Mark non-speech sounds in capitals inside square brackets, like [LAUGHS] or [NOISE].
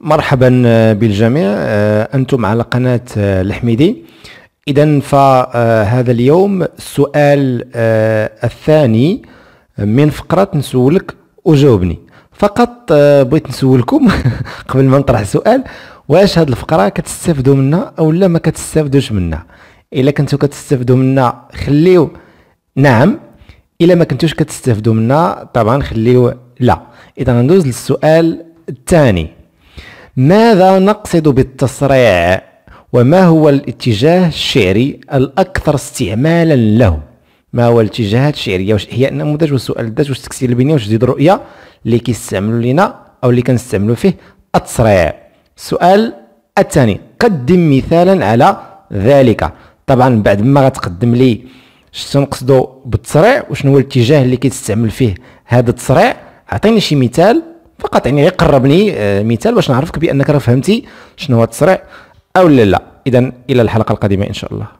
مرحبا آه، بالجميع آه، أنتم على قناة آه، الحميدي إذا فهذا اليوم السؤال الثاني من فقرة نسولك وجاوبني فقط بغيت نسولكم [LAUGHS] قبل ما نطرح السؤال واش هاد الفقرة كتستافدوا منها أو لا ما كتستافدوش منها إلا كنتو كتستافدوا منها خليو نعم إلا ما كنتوش كتستافدوا منها طبعا خليو لا إذا ندوز للسؤال الثاني ماذا نقصد بالتصريع وما هو الاتجاه الشعري الأكثر استعمالا له ما هو الاتجاهات الشعريه واش هي النموذج والسؤال واش التكسير البنيه واش تزيد الرؤيه اللي كيستعملوا لنا او اللي كنستعملوا فيه التصريع السؤال الثاني قدم مثالا على ذلك طبعا بعد ما غتقدم لي شنو نقصدو بالتصريع وشنو هو الاتجاه اللي كيستعمل فيه هذا التصريع عطيني شي مثال فقط يعني غير قربني آه، مثال باش نعرفك بانك راه فهمتي شنو هو التسريع او لا اذا الى الحلقه القادمه ان شاء الله